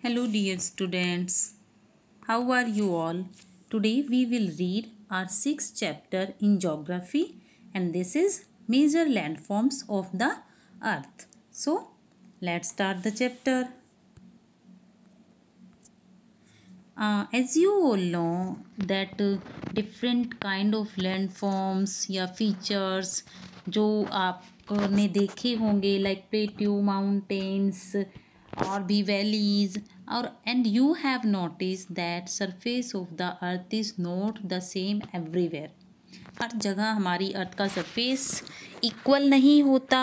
Hello dear students, how are you all? Today we will read our 6th chapter in geography and this is major landforms of the earth. So let's start the chapter. Uh, as you all know that uh, different kind of landforms या features जो आपने देखे होंगे like plateau mountains और भी valleys और and you have notice that surface of the earth is not the same everywhere हर जगह हमारी अर्थ का सरफेस इक्वल नहीं होता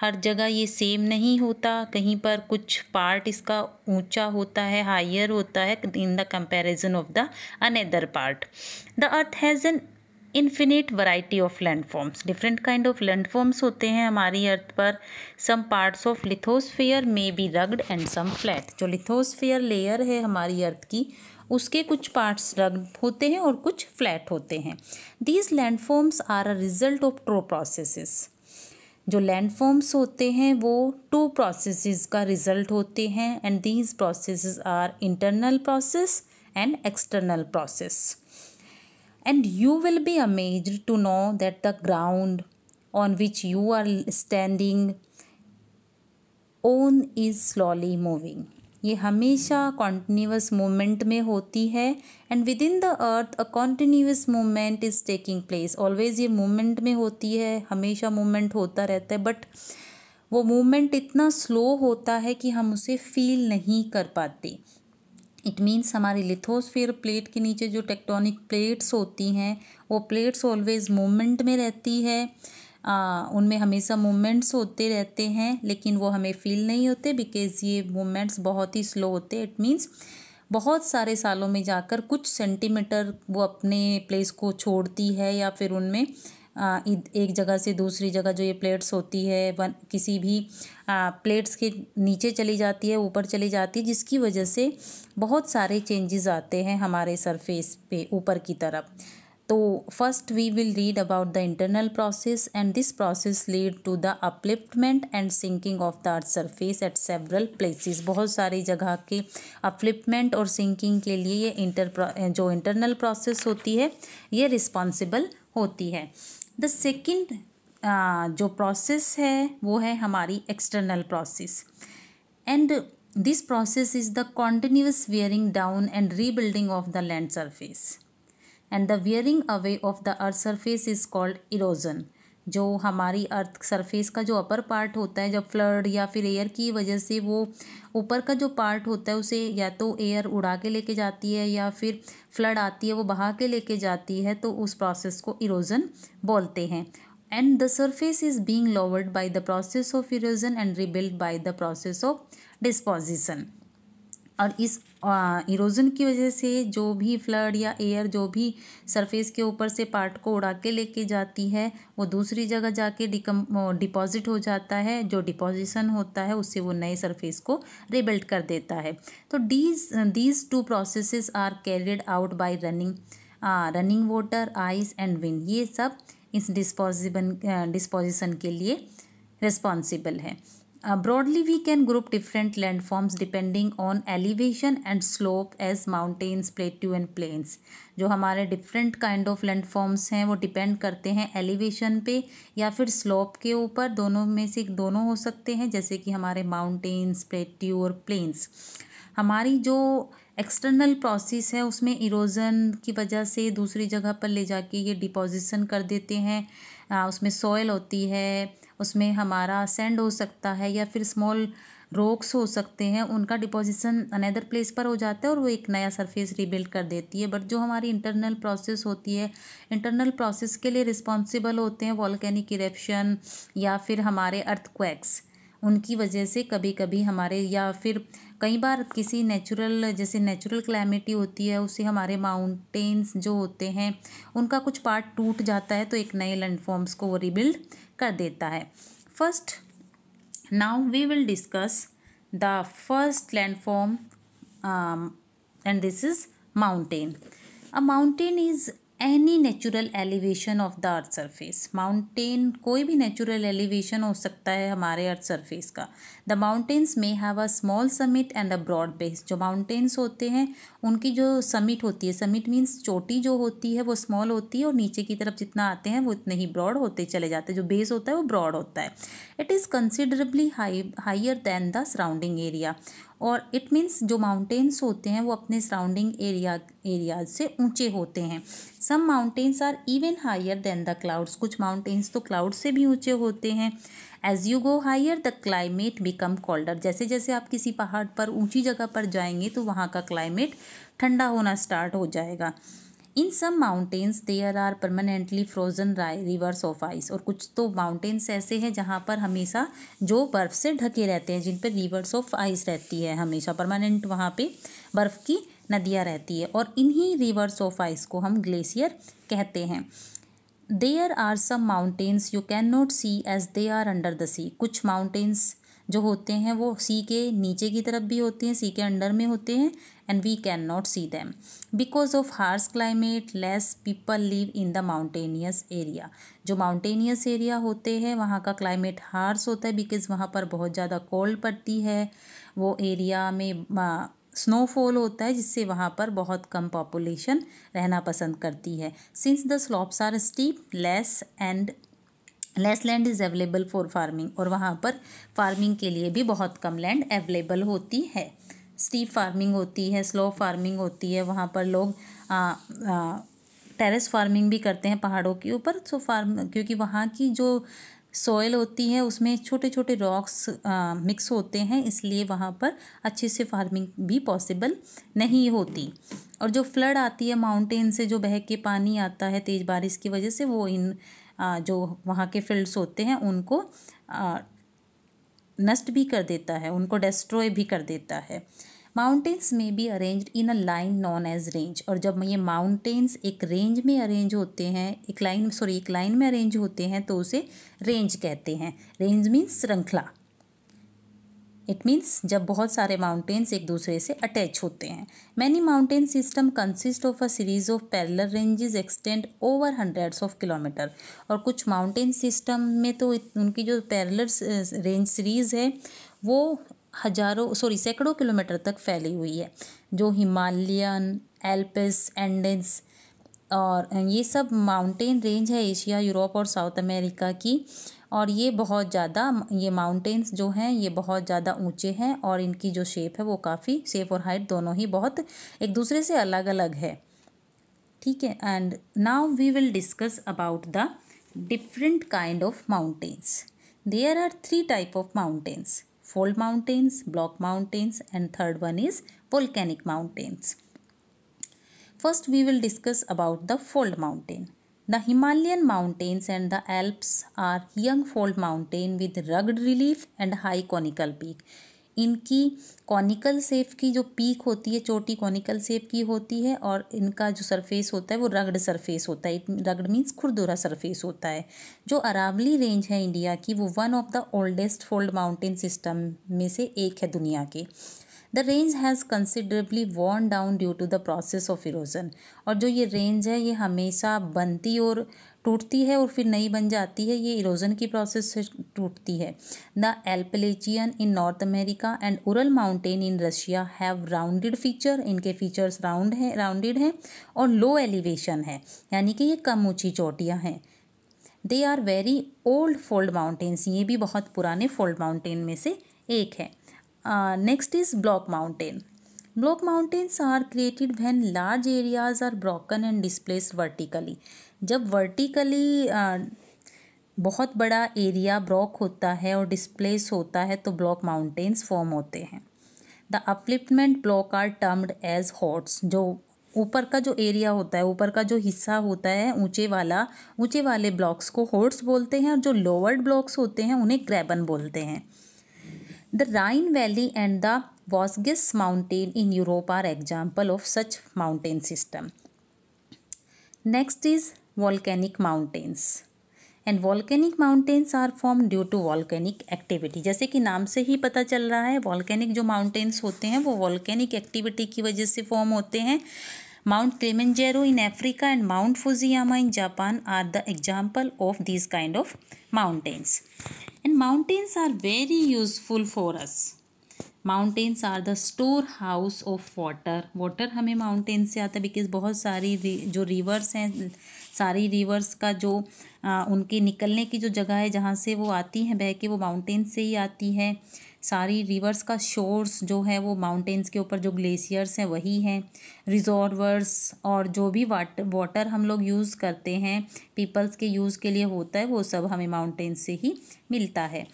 हर जगह ये सेम नहीं होता कहीं पर कुछ पार्ट इसका ऊंचा होता है हायर होता है in the comparison of the another part the earth has an infinite variety of landforms different kind of landforms होते हैं हमारी अर्थ पर some parts of lithosphere may be rugged and some flat जो lithosphere layer है हमारी अर्थ की उसके कुछ पार्ट्स रग्ड होते हैं और कुछ फ्लैट होते हैं these landforms are a result of two process जो लैंडफॉर्म्स होते हैं वो टू प्रोसेस का रिजल्ट होते हैं and these process are internal process and external process and you will be amazed to know that the ground on which you are standing on is slowly moving ये हमेशा continuous movement में होती है and within the earth a continuous movement is taking place always ये movement में होती है हमेशा मूवमेंट होता रहता है बट वो मूवमेंट इतना स्लो होता है कि हम उसे फील नहीं कर पाते इट मीन्स हमारी लिथोस्फीयर प्लेट के नीचे जो टेक्टोनिक प्लेट्स होती हैं वो प्लेट्स ऑलवेज मूवमेंट में रहती है उनमें हमेशा मूवमेंट्स होते रहते हैं लेकिन वो हमें फील नहीं होते बिकॉज ये मूवमेंट्स बहुत ही स्लो होते इट मीन्स बहुत सारे सालों में जाकर कुछ सेंटीमीटर वो अपने प्लेस को छोड़ती है या फिर उनमें एक जगह से दूसरी जगह जो ये प्लेट्स होती है वन किसी भी प्लेट्स के नीचे चली जाती है ऊपर चली जाती है जिसकी वजह से बहुत सारे चेंजेस आते हैं हमारे सरफेस पे ऊपर की तरफ तो first we will read about the internal process and this process lead to the upliftment and sinking of the earth surface at several places बहुत सारी जगह के अपलिफ्टमेंट और सिंकिंग के लिए ये इंटर जो इंटरनल प्रोसेस होती है ये रिस्पॉन्सिबल होती है द सेकेंड uh, जो प्रोसेस है वो है हमारी external process and this process is the continuous wearing down and rebuilding of the land surface and the wearing away of the earth surface is called erosion जो हमारी अर्थ surface का जो upper part होता है जब फ्लड या फिर air की वजह से वो ऊपर का जो पार्ट होता है उसे या तो एयर उड़ा के लेके जाती है या फिर फ्लड आती है वो बहा के लेके जाती है तो उस प्रोसेस को इरोजन बोलते हैं and the surface is being lowered by the process of erosion and rebuild by the process of disposition और इस इरोजन की वजह से जो भी फ्लड या एयर जो भी सरफेस के ऊपर से पार्ट को उड़ा के लेके जाती है वो दूसरी जगह जाके डिपॉजिट हो जाता है जो डिपोजिशन होता है उससे वो नए सरफेस को रिबिल्ड कर देता है तो these these two process are carried out by running running water ice and wind ये सब इस डिस्पोजिबन डिस्पोजिशन के लिए रिस्पॉन्सिबल है broadly, we can group different landforms depending on elevation and slope as mountains, plateau and plains. जो हमारे different kind of landforms हैं वो depend करते हैं elevation पे या फिर slope के ऊपर दोनों में से दोनों हो सकते हैं जैसे कि हमारे mountains, plateau और plains. हमारी जो एक्सटर्नल प्रोसेस है उसमें इरोजन की वजह से दूसरी जगह पर ले जाके ये डिपोजिशन कर देते हैं आ, उसमें सॉयल होती है उसमें हमारा सेंड हो सकता है या फिर स्मॉल रोक्स हो सकते हैं उनका डिपोजिशन अनदर प्लेस पर हो जाता है और वो एक नया सरफेस रिबिल्ड कर देती है बट जो हमारी इंटरनल प्रोसेस होती है इंटरनल प्रोसेस के लिए रिस्पॉन्सिबल होते हैं वॉलकैनिक इरेप्शन या फिर हमारे अर्थक्वैक्स उनकी वजह से कभी कभी हमारे या फिर कई बार किसी नेचुरल जैसे नेचुरल क्लैमिटी होती है उसे हमारे माउंटेन्स जो होते हैं उनका कुछ पार्ट टूट जाता है तो एक नए लैंडफॉर्म्स को वो रिबिल्ड कर देता है first now we will discuss the first landform and this is mountain a mountain is any natural elevation of the earth surface mountain कोई भी नेचुरल एलिवेशन हो सकता है हमारे अर्थ सरफेस का the mountains may have a small summit and a broad base जो mountains होते हैं उनकी जो समिट होती है समिट मीन्स चोटी जो होती है वो स्मॉल होती है और नीचे की तरफ जितना आते हैं वो उतने ही ब्रॉड होते चले जाते हैं जो बेस होता है वो ब्रॉड होता है it is considerably high higher than the surrounding area और इट मीन्स जो माउंटेन्स होते हैं वो अपने सराउंडिंग एरिया एरियाज से ऊंचे होते हैं some mountains are even higher than the clouds कुछ माउंटेन्स तो क्लाउड्स से भी ऊंचे होते हैं as you go higher the climate become colder जैसे जैसे आप किसी पहाड़ पर ऊंची जगह पर जाएंगे तो वहाँ का क्लाइमेट ठंडा होना स्टार्ट हो जाएगा in some mountains there are permanently frozen rivers of ice और कुछ तो माउंटेन्स ऐसे हैं जहाँ पर हमेशा जो बर्फ़ से ढके रहते हैं जिन पर रिवर्स ऑफ आइस रहती है हमेशा परमानेंट वहाँ पे बर्फ़ की नदियाँ रहती है और इन्हीं रिवर्स ऑफ आइस को हम ग्लेशियर कहते हैं there are some mountains you can not see as they are under the sea कुछ माउंटेन्स जो होते हैं वो सी के नीचे की तरफ भी होते हैं सी के अंडर में होते हैं and we can not see them because of harsh climate less people live in the mountainous area जो माउंटेनियस एरिया होते हैं वहाँ का क्लाइमेट हार्स होता है बिकॉज वहाँ पर बहुत ज़्यादा कोल्ड पड़ती है वो एरिया में स्नोफॉल होता है जिससे वहाँ पर बहुत कम पॉपुलेशन रहना पसंद करती है since the slopes are steep less and less land is available for farming और वहाँ पर फार्मिंग के लिए भी बहुत कम लैंड अवेलेबल होती है स्टीप फार्मिंग होती है स्लो फार्मिंग होती है वहाँ पर लोग आ, आ, टेरेस फार्मिंग भी करते हैं पहाड़ों के ऊपर सो फार्म क्योंकि वहाँ की जो सॉयल होती है उसमें छोटे छोटे रॉक्स मिक्स होते हैं इसलिए वहाँ पर अच्छे से फार्मिंग भी पॉसिबल नहीं होती और जो फ्लड आती है माउंटेन से जो बह के पानी आता है तेज़ बारिश की वजह से वो इन जो वहाँ के फील्ड्स होते हैं उनको नष्ट भी कर देता है उनको डिस्ट्रॉय भी कर देता है माउंटेन्स में भी arrange in a line known as range और जब ये माउंटेन्स एक रेंज में अरेंज होते हैं एक लाइन सॉरी एक लाइन में अरेंज होते हैं तो उसे रेंज कहते हैं रेंज मीन्स श्रृंखला इट मीन्स जब बहुत सारे माउंटेन्स एक दूसरे से अटैच होते हैं many mountain system consist of a series of parallel ranges extend over hundreds of kilometer और कुछ माउंटेन सिस्टम में तो उनकी जो पैरलर रेंज सीरीज है वो हजारों सॉरी सैकड़ों किलोमीटर तक फैली हुई है जो हिमालयन एल्पस एंडेंस और ये सब माउंटेन रेंज है एशिया यूरोप और साउथ अमेरिका की और ये बहुत ज़्यादा ये माउंटेन्स जो हैं ये बहुत ज़्यादा ऊंचे हैं और इनकी जो शेप है वो काफ़ी शेप और हाइट दोनों ही बहुत एक दूसरे से अलग अलग है ठीक है and now we will discuss about the different kind of mountains there are three type of mountains fold mountains block mountains and third one is volcanic mountains first we will discuss about the fold mountain the Himalayan mountains and the Alps are young fold mountain with rugged relief and high conical peak इनकी conical shape की जो peak होती है चोटी conical shape की होती है और इनका जो सरफेस होता है वो रगड़ सरफेस होता है रगड़ मीन्स खुरदुरा सरफेस होता है जो अरावली रेंज है इंडिया की वो one of the oldest fold mountain system में से एक है दुनिया के the range has considerably worn down due to the process of erosion और जो ये रेंज है ये हमेशा बनती और टूटती है और फिर नई बन जाती है ये इरोजन की प्रोसेस से टूटती है the Appalachian in North America and Ural mountain in Russia have rounded feature इनके फीचर्स राउंड हैं राउंडेड हैं और लो एलिवेशन है यानी कि ये कम ऊँची चोटियाँ हैं they are very old fold mountains ये भी बहुत पुराने फोल्ड माउंटेन में से एक है next is block mountain block mountains are created when large areas are broken and displaced vertically जब वर्टिकली uh, बहुत बड़ा एरिया ब्रॉक होता है और डिस्प्लेस होता है तो ब्लॉक माउंटेन्स फॉर्म होते हैं the upliftment block are termed as horsts जो ऊपर का जो एरिया होता है ऊपर का जो हिस्सा होता है ऊंचे वाला ऊंचे वाले ब्लॉक्स को हॉट्स बोलते हैं और जो लोअर्ड ब्लॉक्स होते हैं उन्हें क्रैबन बोलते हैं The Rhine Valley and the Vosges mountain in Europe are example of such mountain system. Next is volcanic mountains. And volcanic mountains are form due to volcanic activity जैसे कि नाम से ही पता चल रहा है वॉल्केनिक जो माउंटेन्स होते हैं वो वॉल्केनिक एक्टिविटी की वजह से फॉर्म होते हैं Mount Kilimanjaro in Africa and Mount Fujiyama in Japan are the example of these kind of mountains. And mountains are very useful for us. Mountains are the storehouse of water water हमें mountain से आता है because बहुत सारी जो reverse हैं सारी reverse का जो आ, उनके निकलने की जो जगह है जहाँ से वो आती हैं बह के वो माउंटेन से ही आती है सारी रिवर्स का शोर्स जो है वो माउंटेन्स के ऊपर जो ग्लेशियर्स हैं वही हैं रिजॉर्वर्स और जो भी वाट वाटर हम लोग यूज़ करते हैं पीपल्स के यूज़ के लिए होता है वो सब हमें माउंटेंस से ही मिलता है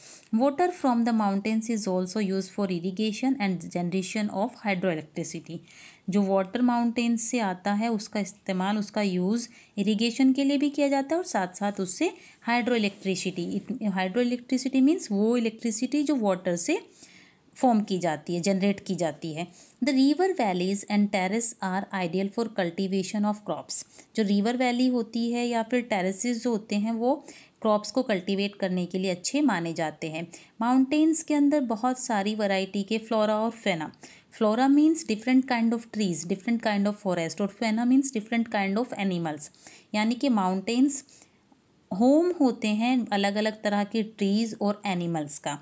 water from the mountains is also use for irrigation and generation of hydroelectricity जो वाटर माउंटेन से आता है उसका इस्तेमाल उसका यूज़ इरिगेशन के लिए भी किया जाता है और साथ साथ उससे hydroelectricity hydroelectricity means वो इलेक्ट्रिसिटी जो वाटर से फॉर्म की जाती है जनरेट की जाती है the river valleys and terrace are ideal for cultivation of crops जो रिवर वैली होती है या फिर टेरेसेस जो होते हैं वो क्रॉप्स को कल्टीवेट करने के लिए अच्छे माने जाते हैं माउंटेन्स के अंदर बहुत सारी वैरायटी के फ्लोरा और fauna flora means different kind of trees different kind of forest और fauna means different kind of animals यानी कि माउंटेन्स होम होते हैं अलग अलग तरह के ट्रीज़ और एनिमल्स का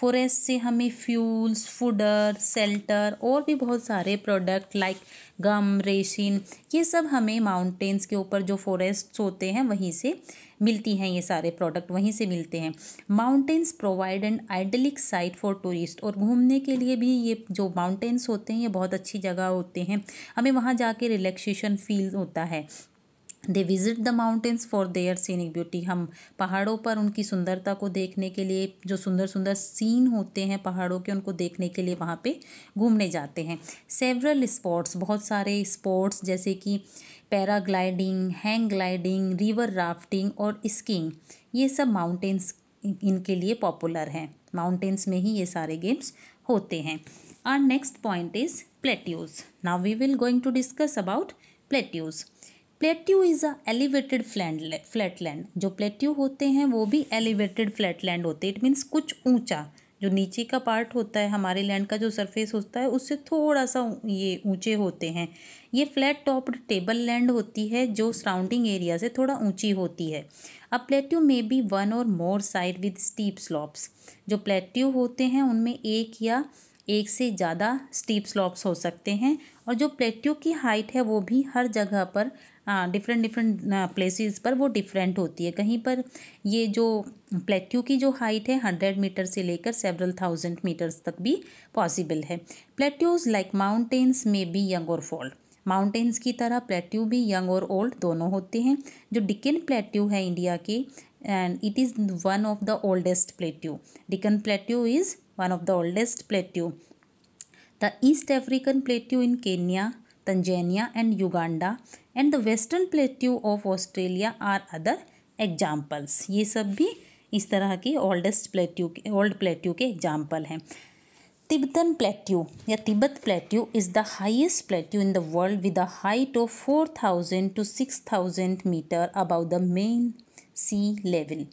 फॉरेस्ट से हमें फ्यूल्स फूडर सेल्टर और भी बहुत सारे प्रोडक्ट लाइक गम रेशिन ये सब हमें माउंटेन्स के ऊपर जो फॉरेस्ट होते हैं वहीं से मिलती हैं ये सारे प्रोडक्ट वहीं से मिलते हैं mountains provide and idyllic site for tourist और घूमने के लिए भी ये जो माउंटेन्स होते हैं ये बहुत अच्छी जगह होते हैं हमें वहाँ जाके रिलैक्सेशन फील होता है they visit the mountains for their scenic beauty हम पहाड़ों पर उनकी सुंदरता को देखने के लिए जो सुंदर सुंदर सीन होते हैं पहाड़ों के उनको देखने के लिए वहाँ पे घूमने जाते हैं सेवरल स्पॉट्स बहुत सारे स्पोर्ट्स जैसे कि paragliding hang gliding river rafting और स्कीइंग ये सब माउंटेन्स इनके लिए पॉपुलर हैं माउंटेन्स में ही ये सारे गेम्स होते हैं our next point is plateaus now we will going to discuss about plateaus plateau is a elevated फ्लैंड फ्लैट लैंड जो प्लेट्यू होते हैं वो भी एलिवेटेड लैंड होते हैं इट मीन्स कुछ ऊंचा जो नीचे का पार्ट होता है हमारे लैंड का जो सरफेस होता है उससे थोड़ा सा ये ऊंचे होते हैं ये फ्लैट टॉप्ड टेबल लैंड होती है जो सराउंडिंग एरिया से थोड़ा ऊंची होती है अब प्लेट्यू में be one or more side with steep slopes जो प्लेट्यू होते हैं उनमें एक या एक से ज़्यादा स्टीप स्लॉप्स हो सकते हैं और जो प्लेट्यू की हाइट है वो भी हर जगह पर डिफरेंट डिफरेंट प्लेसेस पर वो डिफरेंट होती है कहीं पर ये जो प्लेट्यू की जो हाइट है हंड्रेड मीटर से लेकर सेवरल थाउजेंड मीटर्स तक भी पॉसिबल है plateaus like mountains may be young or fault mountains की तरह प्लेट्यू भी यंग और ओल्ड दोनों होते हैं जो डिकन प्लेट्यू है इंडिया के and it is one of the oldest plateau Deccan plateau is one of the oldest plateau the east African plateau in Kenya, Tanzania and Uganda and the western plateau of Australia are other examples ये सब भी इस तरह के oldest plateau के old plateau के example हैं Tibetan plateau या Tibet plateau is the highest plateau in the world with the height of four thousand to six thousand metre above the mean sea level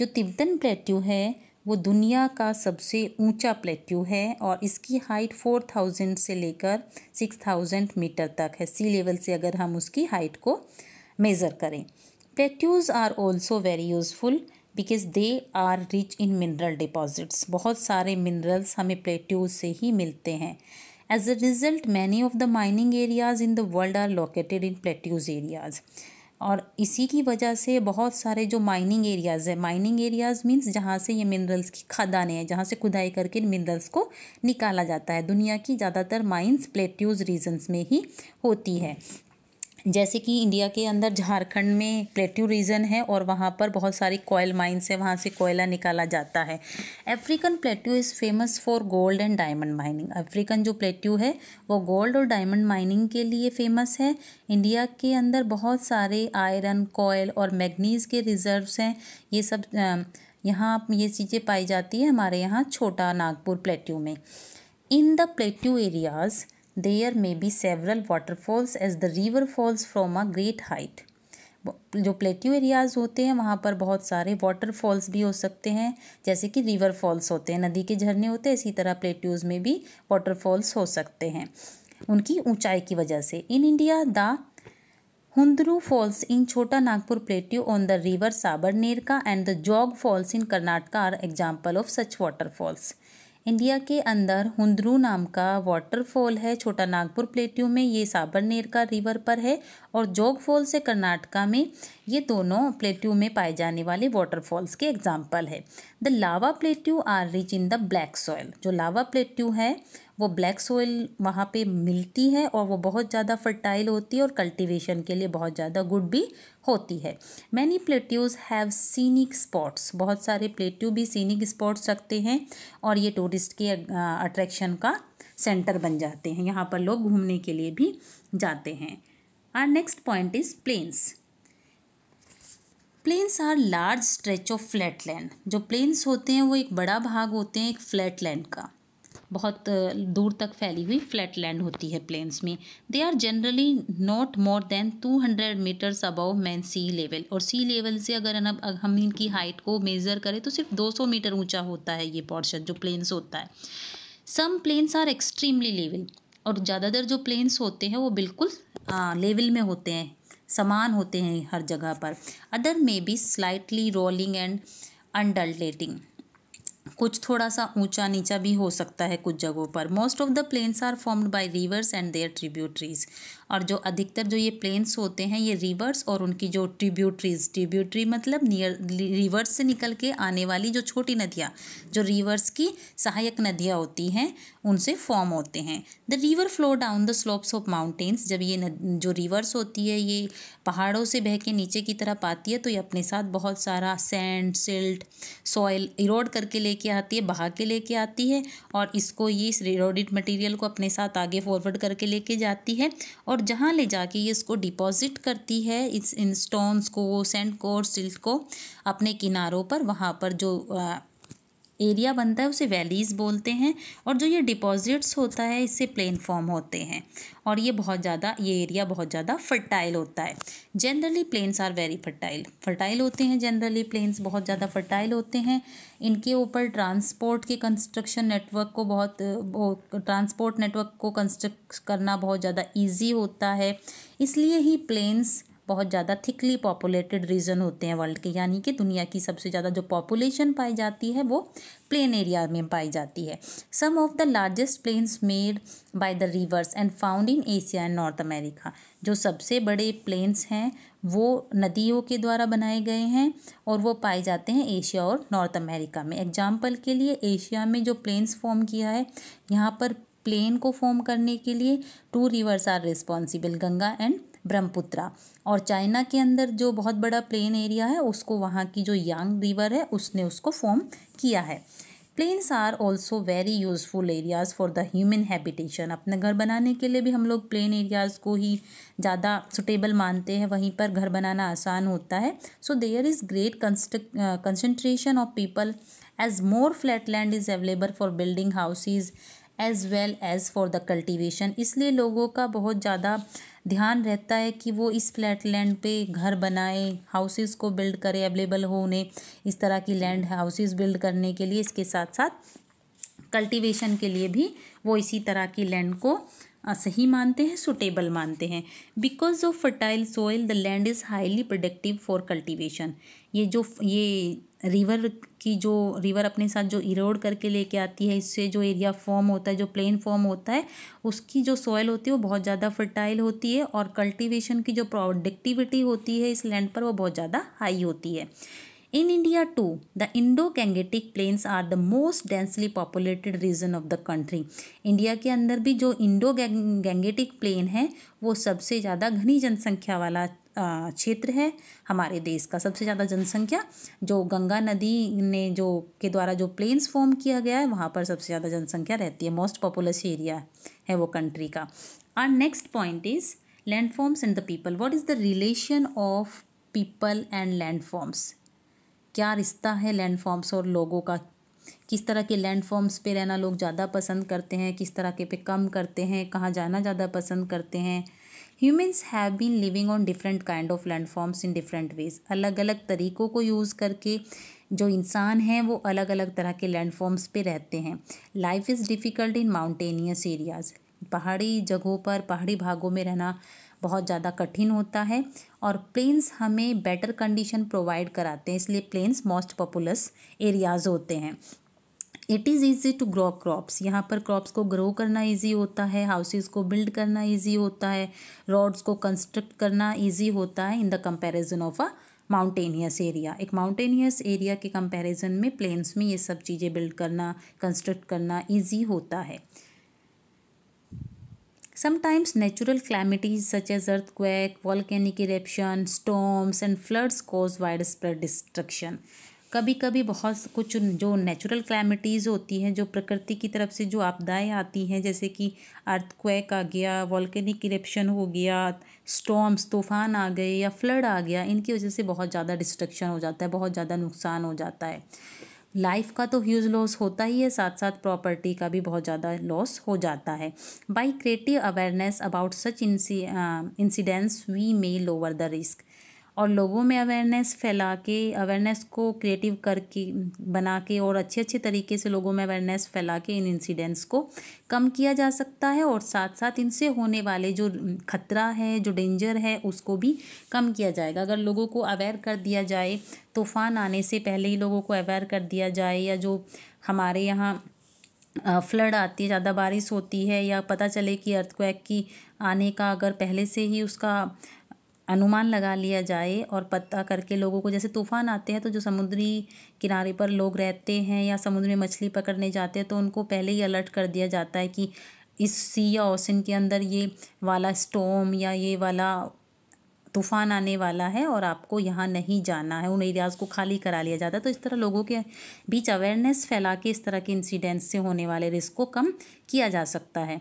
जो Tibetan plateau है वो दुनिया का सबसे ऊंचा प्लेट्यू है और इसकी हाइट फोर थाउजेंड से लेकर सिक्स थाउजेंड मीटर तक है सी लेवल से अगर हम उसकी हाइट को मेज़र करें plateaus are also very useful because they are rich in mineral deposits बहुत सारे मिनरल्स हमें प्लेट्यूज से ही मिलते हैं as a result many of the mining areas in the world are located in plateaus areas और इसी की वजह से बहुत सारे जो माइनिंग एरियाज़ है माइनिंग एरियाज़ मीन्स जहाँ से ये मिनरल्स की खदानें हैं जहाँ से खुदाई करके मिनरल्स को निकाला जाता है दुनिया की ज़्यादातर माइंस प्लेट्यूज़ रीजन्स में ही होती है जैसे कि इंडिया के अंदर झारखंड में प्लेट्यू रीजन है और वहाँ पर बहुत सारी कोयल माइंस है वहाँ से कोयला निकाला जाता है African plateau is famous for gold and diamond mining African जो प्लेट्यू है वो गोल्ड और डायमंड माइनिंग के लिए फेमस है इंडिया के अंदर बहुत सारे आयरन कोयल और मैगनीज़ के रिजर्व्स हैं ये सब यहाँ ये चीज़ें पाई जाती है हमारे यहाँ छोटा नागपुर प्लेट्यू में in the plateau areas there may be several waterfalls as the river falls from a great height जो प्लेट्यू एरियाज़ होते हैं वहाँ पर बहुत सारे वाटरफॉल्स भी हो सकते हैं जैसे कि रिवर फॉल्स होते हैं नदी के झरने होते हैं इसी तरह प्लेट्यूज़ में भी वाटरफॉल्स हो सकते हैं उनकी ऊंचाई की वजह से in India the Hundru falls in Chota Nagpur plateau on the river Subarnarekha and the Jog falls in Karnataka are example of such waterfalls India के अंदर हुंदरू नाम का वाटरफॉल है छोटा नागपुर प्लेट्यू में ये साबरनेर का रिवर पर है और जोग फॉल से कर्नाटका में ये दोनों प्लेट्यू में पाए जाने वाले वाटरफॉल्स के एग्जाम्पल है the lava plateau are rich in the black soil जो लावा प्लेट्यू है वो ब्लैक सोइल वहाँ पे मिलती है और वो बहुत ज़्यादा फर्टाइल होती है और कल्टीवेशन के लिए बहुत ज़्यादा गुड भी होती है many plateaus have scenic spots बहुत सारे प्लेट्यू भी सीनिक स्पॉट्स रखते हैं और ये टूरिस्ट के अट्रैक्शन का सेंटर बन जाते हैं यहाँ पर लोग घूमने के लिए भी जाते हैं और next point is plains plains are large stretch of flat land जो प्लेन्स होते हैं वो एक बड़ा भाग होते हैं एक फ्लैट लैंड का बहुत दूर तक फैली हुई फ्लैट लैंड होती है प्लेन्स में they are generally not more than 200 metres above mean sea level और सी लेवल से अगर हम इनकी हाइट को मेज़र करें तो सिर्फ 200 मीटर ऊंचा होता है ये पोर्शन जो प्लेन्स होता है some plains are extremely level और ज़्यादातर जो प्लेन्स होते हैं वो बिल्कुल लेवल में होते हैं समान होते हैं हर जगह पर other may be slightly rolling and undulating कुछ थोड़ा सा ऊंचा नीचा भी हो सकता है कुछ जगहों पर most of the plains are formed by rivers and their tributaries और जो अधिकतर जो ये प्लेन्स होते हैं ये रिवर्स और उनकी जो ट्रिब्यूटरीज ट्रिब्यूटरी मतलब नियर रिवर्स से निकल के आने वाली जो छोटी नदियाँ जो रिवर्स की सहायक नदियाँ होती हैं उनसे फॉर्म होते हैं the river flow down the slopes of mountains जब ये जो रिवर्स होती है ये पहाड़ों से बह के नीचे की तरफ आती है तो ये अपने साथ बहुत सारा सैंड सिल्ट सॉइल इरोड करके लेके आती है बहा के लेके आती है और इसको ये इस इरोडिड मटेरियल को अपने साथ आगे फॉरवर्ड करके लेके जाती है और और जहाँ ले जाके ये इसको डिपॉजिट करती है इस इन स्टोन्स को सेंड को और सिल्क को अपने किनारों पर वहाँ पर जो एरिया बनता है उसे वैलीज़ बोलते हैं और जो ये डिपॉजिट्स होता है इससे प्लेन फॉर्म होते हैं और ये बहुत ज़्यादा ये एरिया बहुत ज़्यादा फर्टाइल होता है generally plains are very fertile fertile होते हैं जनरली प्लेन्स बहुत ज़्यादा फर्टाइल होते हैं इनके ऊपर ट्रांसपोर्ट के कंस्ट्रक्शन नेटवर्क को बहुत ट्रांसपोर्ट नेटवर्क को कंस्ट्रक्ट करना बहुत ज़्यादा ईजी होता है इसलिए ही प्लेन्स बहुत ज़्यादा थिकली पॉपुलेटेड रीजन होते हैं वर्ल्ड के यानी कि दुनिया की सबसे ज़्यादा जो पॉपुलेशन पाई जाती है वो प्लेन एरिया में पाई जाती है some of the largest plains made by the rivers and found in Asia and North America जो सबसे बड़े प्लेन्स हैं वो नदियों के द्वारा बनाए गए हैं और वो पाए जाते हैं एशिया और नॉर्थ अमेरिका में एग्जाम्पल के लिए एशिया में जो प्लेन्स फॉर्म किया है यहाँ पर प्लेन को फॉर्म करने के लिए two rivers are responsible Ganga and Brahmaputra और चाइना के अंदर जो बहुत बड़ा प्लेन एरिया है उसको वहाँ की जो यांग रिवर है उसने उसको फॉर्म किया है plains are also very useful areas for the human habitation अपना घर बनाने के लिए भी हम लोग प्लेन एरियाज़ को ही ज़्यादा सुटेबल मानते हैं वहीं पर घर बनाना आसान होता है so there is great concentration of people as more flat land is available for building houses as well as for the cultivation इसलिए लोगों का बहुत ज़्यादा ध्यान रहता है कि वो इस फ्लैट लैंड पे घर बनाए हाउसेस को बिल्ड करें अवेलेबल हो उन्हें इस तरह की लैंड हाउसेस बिल्ड करने के लिए इसके साथ साथ कल्टीवेशन के लिए भी वो इसी तरह की लैंड को सही मानते हैं सुटेबल मानते हैं because of fertile soil the land is highly productive for cultivation ये जो ये रिवर की जो रिवर अपने साथ जो इरोड करके लेके आती है इससे जो एरिया फॉर्म होता है जो प्लेन फॉर्म होता है उसकी जो सॉयल होती है वो बहुत ज़्यादा फर्टाइल होती है और कल्टीवेशन की जो प्रोडक्टिविटी होती है इस लैंड पर वो बहुत ज़्यादा हाई होती है in India too the Indo Gangetic plains are the most densely populated region of the country India के अंदर भी जो इंडो गैंगेटिक प्लेन है वो सबसे ज़्यादा घनी जनसंख्या वाला क्षेत्र है हमारे देश का सबसे ज़्यादा जनसंख्या जो गंगा नदी ने जो के द्वारा जो प्लेन्स फॉर्म किया गया है वहाँ पर सबसे ज़्यादा जनसंख्या रहती है मोस्ट पॉपुलस एरिया है वो कंट्री का और next point is landforms and the people what is the relation of people and landforms क्या रिश्ता है लैंडफॉर्म्स और लोगों का किस तरह के लैंडफॉर्म्स पे रहना लोग ज़्यादा पसंद करते हैं किस तरह के पे कम करते हैं कहाँ जाना ज़्यादा पसंद करते हैं humans have been living on different kind of landforms in different ways अलग अलग तरीक़ों को यूज़ करके जो इंसान हैं वो अलग अलग तरह के लैंडफॉर्म्स पे रहते हैं life is difficult in mountainous areas पहाड़ी जगहों पर पहाड़ी भागों में रहना बहुत ज़्यादा कठिन होता है और प्लेन्स हमें बेटर कंडीशन प्रोवाइड कराते हैं इसलिए प्लेन्स मोस्ट पॉपुलस एरियाज़ होते हैं it is easy to grow crops यहाँ पर क्रॉप्स को ग्रो करना ईजी होता है हाउसेज को बिल्ड करना ईजी होता है रोड्स को कंस्ट्रक्ट करना ईजी होता है in the comparison of a mountainous area एक माउंटेनियस एरिया के कंपेरिजन में प्लेन्स में ये सब चीज़ें बिल्ड करना कंस्ट्रक्ट करना ईजी होता है Sometimes such as earthquake volcanic eruption storms and floods cause widespread destruction कभी कभी बहुत कुछ जो नेचुरल क्लैमिटीज़ होती हैं जो प्रकृति की तरफ से जो आपदाएं आती हैं जैसे कि अर्थक्वेक आ गया वॉल्केनिक इरेप्शन हो गया स्टॉम्स तूफान आ गए या फ्लड आ गया इनकी वजह से बहुत ज़्यादा डिस्ट्रक्शन हो जाता है बहुत ज़्यादा नुकसान हो जाता है लाइफ का तो ह्यूज लॉस होता ही है साथ साथ प्रॉपर्टी का भी बहुत ज़्यादा लॉस हो जाता है by creative awareness about such इंसी incidents we may lower the risk और लोगों में अवेयरनेस फैला के अवेयरनेस को क्रिएटिव करके बना के और अच्छे अच्छे तरीके से लोगों में अवेयरनेस फैला के इन इंसिडेंट्स को कम किया जा सकता है और साथ साथ इनसे होने वाले जो खतरा है जो डेंजर है उसको भी कम किया जाएगा अगर लोगों को अवेयर कर दिया जाए तूफ़ान आने से पहले ही लोगों को अवेयर कर दिया जाए या जो हमारे यहाँ फ्लड आती है ज़्यादा बारिश होती है या पता चले कि अर्थक्वैक की आने का अगर पहले से ही उसका अनुमान लगा लिया जाए और पता करके लोगों को जैसे तूफ़ान आते हैं तो जो समुद्री किनारे पर लोग रहते हैं या समुद्र में मछली पकड़ने जाते हैं तो उनको पहले ही अलर्ट कर दिया जाता है कि इस सी या ओसिन के अंदर ये वाला स्टोम या ये वाला तूफ़ान आने वाला है और आपको यहाँ नहीं जाना है उन एरियाज़ को खाली करा लिया जाता है तो इस तरह लोगों के बीच अवेयरनेस फैला के इस तरह के इंसिडेंट्स से होने वाले रिस्क को कम किया जा सकता है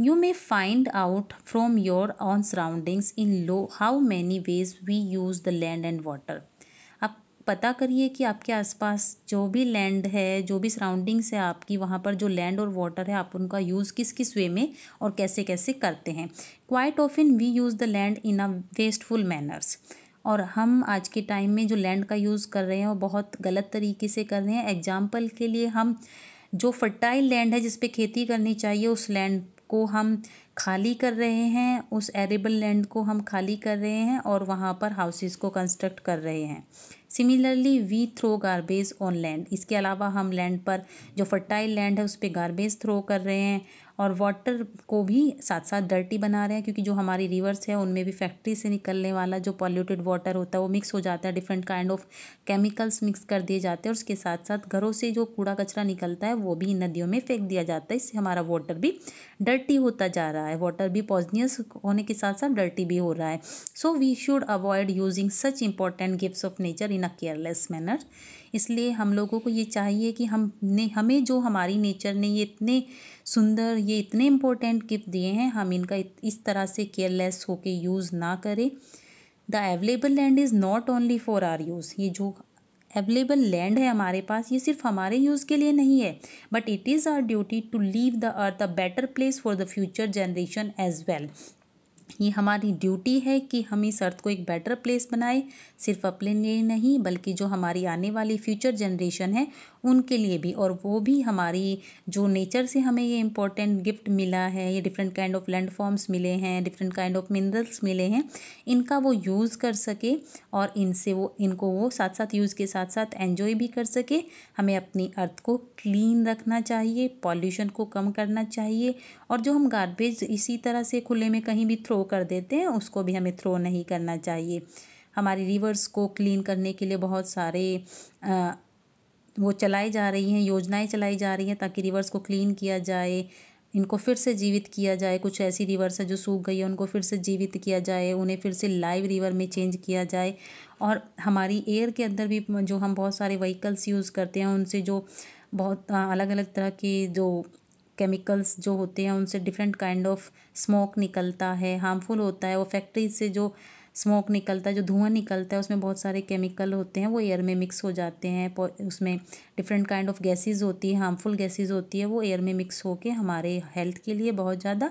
You may find out from your own surroundings in low how many ways we use the land and water. आप पता करिए कि आपके आसपास जो भी लैंड है जो भी सराउंडिंग्स है आपकी वहाँ पर जो लैंड और वाटर है आप उनका यूज़ किस किस वे में और कैसे कैसे करते हैं quite often we use the land in a wasteful manners और हम आज के टाइम में जो लैंड का यूज़ कर रहे हैं वो बहुत गलत तरीके से कर रहे हैं एग्जाम्पल के लिए हम जो फर्टाइल लैंड है जिस खेती करनी चाहिए उस लैंड को हम खाली कर रहे हैं उस एरेबल लैंड को हम खाली कर रहे हैं और वहाँ पर हाउसेस को कंस्ट्रक्ट कर रहे हैं similarly we throw garbage on land इसके अलावा हम लैंड पर जो फर्टाइल लैंड है उस पर गारबेज थ्रो कर रहे हैं और वाटर को भी साथ साथ डर्टी बना रहे हैं क्योंकि जो हमारी रिवर्स है उनमें भी फैक्ट्री से निकलने वाला जो पॉल्यूटेड वाटर होता है वो मिक्स हो जाता है different kind of chemicals mix कर दिए जाते हैं और उसके साथ साथ घरों से जो कूड़ा कचरा निकलता है वो भी नदियों में फेंक दिया जाता है इससे हमारा वाटर भी डर्टी होता जा रहा है वाटर भी पॉजनियस होने के साथ साथ डर्टी भी हो रहा है so we should avoid using such important gift of nature in a careless manner इसलिए हम लोगों को ये चाहिए कि हम ने हमें जो हमारी नेचर ने ये इतने सुंदर ये इतने इम्पोर्टेंट गिफ्ट दिए हैं हम इनका इस तरह से केयरलेस होके यूज़ ना करें the available land is not only for our use ये जो एवलेबल लैंड है हमारे पास ये सिर्फ हमारे यूज़ के लिए नहीं है but it is our duty to leave the earth a better place for the future generation as well ये हमारी ड्यूटी है कि हम इस अर्थ को एक बेटर प्लेस बनाएं सिर्फ अपने लिए नहीं बल्कि जो हमारी आने वाली फ्यूचर जनरेशन है उनके लिए भी और वो भी हमारी जो नेचर से हमें ये इम्पोर्टेंट गिफ्ट मिला है ये different kind of land forms मिले हैं डिफरेंट काइंड ऑफ मिनरल्स मिले हैं इनका वो यूज़ कर सके और इनसे वो इनको वो साथ साथ यूज़ के साथ साथ एन्जॉय भी कर सके हमें अपनी अर्थ को क्लीन रखना चाहिए पॉल्यूशन को कम करना चाहिए और जो हम गार्बेज इसी तरह से खुले में कहीं भी थ्रो कर देते हैं उसको भी हमें थ्रो नहीं करना चाहिए हमारी रिवर्स को क्लीन करने के लिए बहुत सारे आ, वो चलाई जा रही हैं योजनाएं चलाई जा रही हैं ताकि रिवर्स को क्लीन किया जाए इनको फिर से जीवित किया जाए कुछ ऐसी रिवर्स है जो सूख गई है उनको फिर से जीवित किया जाए उन्हें फिर से लाइव रिवर में चेंज किया जाए और हमारी एयर के अंदर भी जो हम बहुत सारे व्हीकल्स यूज़ करते हैं उनसे जो बहुत अलग अलग तरह के जो केमिकल्स जो होते हैं उनसे डिफरेंट काइंड ऑफ स्मोक निकलता है हार्मफुल होता है वो फैक्ट्री से जो स्मोक निकलता है जो धुआं निकलता है उसमें बहुत सारे केमिकल होते हैं वो एयर में मिक्स हो जाते हैं उसमें डिफरेंट काइंड ऑफ गैसेस होती है हार्मफुल गैसेस होती है वो एयर में मिक्स होके हमारे हेल्थ के लिए बहुत ज़्यादा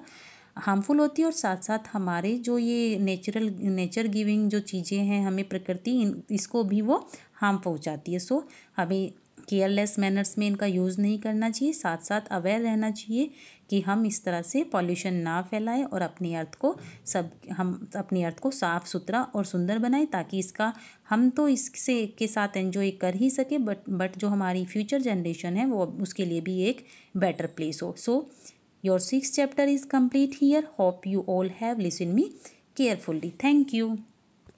हार्मफुल होती है और साथ साथ हमारे जो ये नेचुरल नेचर गिविंग जो चीज़ें हैं हमें प्रकृति इसको भी वो हार्म पहुँचाती है सो हमें केयरलेस मैनर्स में इनका यूज़ नहीं करना चाहिए साथ साथ अवेयर रहना चाहिए कि हम इस तरह से पॉल्यूशन ना फैलाएं और अपनी अर्थ को सब हम अपनी अर्थ को साफ़ सुथरा और सुंदर बनाएं ताकि इसका हम तो इससे के साथ एंजॉय कर ही सके बट बट जो हमारी फ्यूचर जनरेशन है वो उसके लिए भी एक बेटर प्लेस हो so your six chapter is complete here hope you all have listen me carefully thank you